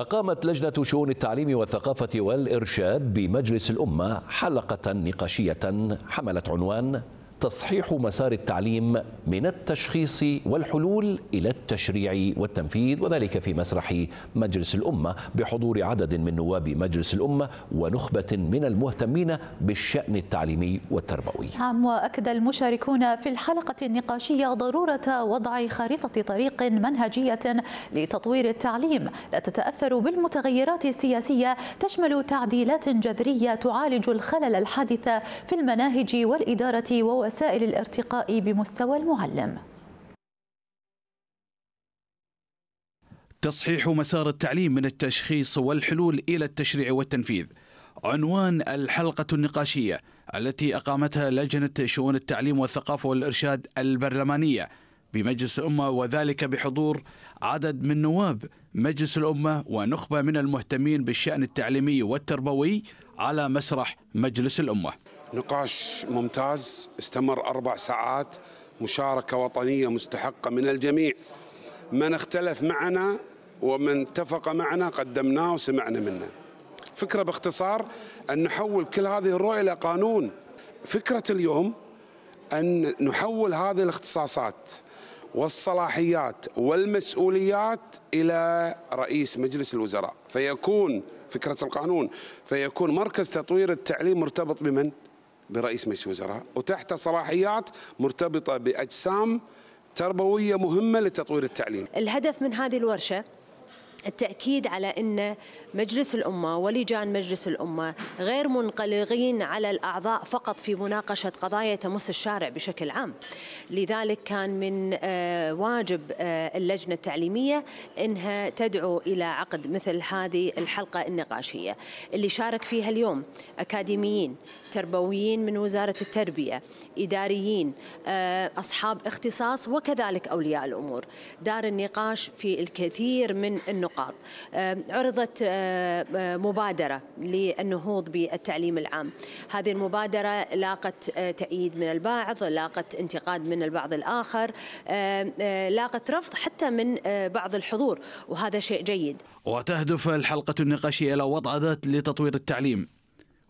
أقامت لجنة شؤون التعليم والثقافة والإرشاد بمجلس الأمة حلقة نقاشية حملت عنوان تصحيح مسار التعليم من التشخيص والحلول إلى التشريع والتنفيذ وذلك في مسرح مجلس الأمة بحضور عدد من نواب مجلس الأمة ونخبة من المهتمين بالشأن التعليمي والتربوي عام وأكد المشاركون في الحلقة النقاشية ضرورة وضع خارطة طريق منهجية لتطوير التعليم لا تتأثر بالمتغيرات السياسية تشمل تعديلات جذرية تعالج الخلل الحادث في المناهج والإدارة ووسائل وسائل الارتقاء بمستوى المعلم تصحيح مسار التعليم من التشخيص والحلول إلى التشريع والتنفيذ عنوان الحلقة النقاشية التي أقامتها لجنة شؤون التعليم والثقافة والإرشاد البرلمانية بمجلس الأمة وذلك بحضور عدد من نواب مجلس الأمة ونخبة من المهتمين بالشأن التعليمي والتربوي على مسرح مجلس الأمة نقاش ممتاز استمر أربع ساعات مشاركة وطنية مستحقة من الجميع من اختلف معنا ومن اتفق معنا قدمناه وسمعنا منه فكرة باختصار أن نحول كل هذه الرؤية إلى قانون فكرة اليوم أن نحول هذه الاختصاصات والصلاحيات والمسؤوليات إلى رئيس مجلس الوزراء فيكون فكرة القانون فيكون مركز تطوير التعليم مرتبط بمن؟ برئيس مجلس الوزراء وتحت صلاحيات مرتبطة بأجسام تربوية مهمة لتطوير التعليم الهدف من هذه الورشة التأكيد على أن مجلس الأمة ولجان مجلس الأمة غير منقلقين على الأعضاء فقط في مناقشة قضايا تمس الشارع بشكل عام لذلك كان من آه، واجب آه، اللجنة التعليمية أنها تدعو إلى عقد مثل هذه الحلقة النقاشية اللي شارك فيها اليوم أكاديميين تربويين من وزارة التربية إداريين آه، أصحاب اختصاص وكذلك أولياء الأمور دار النقاش في الكثير من النقاط آه، عرضت آه، مبادرة للنهوض بالتعليم العام هذه المبادرة لاقت تأييد من البعض لاقت انتقاد من البعض الآخر لاقت رفض حتى من بعض الحضور وهذا شيء جيد وتهدف الحلقة النقاشية إلى وضع ذات لتطوير التعليم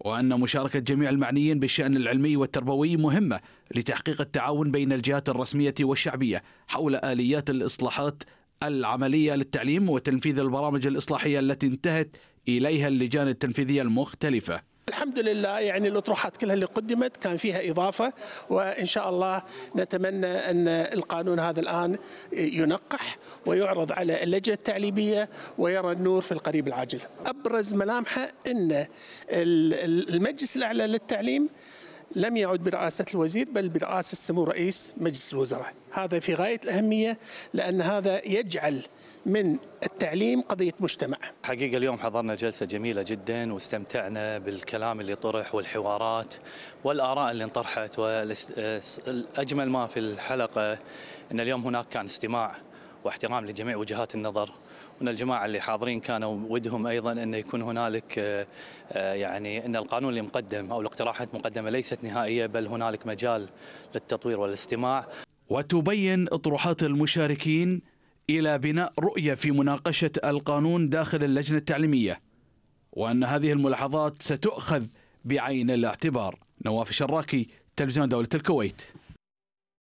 وأن مشاركة جميع المعنيين بالشأن العلمي والتربوي مهمة لتحقيق التعاون بين الجهات الرسمية والشعبية حول آليات الإصلاحات العملية للتعليم وتنفيذ البرامج الإصلاحية التي انتهت إليها اللجان التنفيذية المختلفة الحمد لله يعني الأطروحات كلها اللي قدمت كان فيها إضافة وإن شاء الله نتمنى أن القانون هذا الآن ينقح ويعرض على اللجنة التعليمية ويرى النور في القريب العاجل أبرز ملامحه أن المجلس الأعلى للتعليم لم يعد برئاسة الوزير بل برئاسة سمو رئيس مجلس الوزراء هذا في غاية الأهمية لأن هذا يجعل من التعليم قضية مجتمع حقيقة اليوم حضرنا جلسة جميلة جدا واستمتعنا بالكلام اللي طرح والحوارات والآراء اللي انطرحت والأجمل ما في الحلقة أن اليوم هناك كان استماع واحترام لجميع وجهات النظر من الجماعه اللي حاضرين كانوا ودهم ايضا انه يكون هنالك آه، آه، يعني ان القانون اللي مقدم او الاقتراحات المقدمه ليست نهائيه بل هنالك مجال للتطوير والاستماع. وتبين اطروحات المشاركين الى بناء رؤيه في مناقشه القانون داخل اللجنه التعليميه وان هذه الملاحظات ستؤخذ بعين الاعتبار. نواف الشراكي تلفزيون دوله الكويت.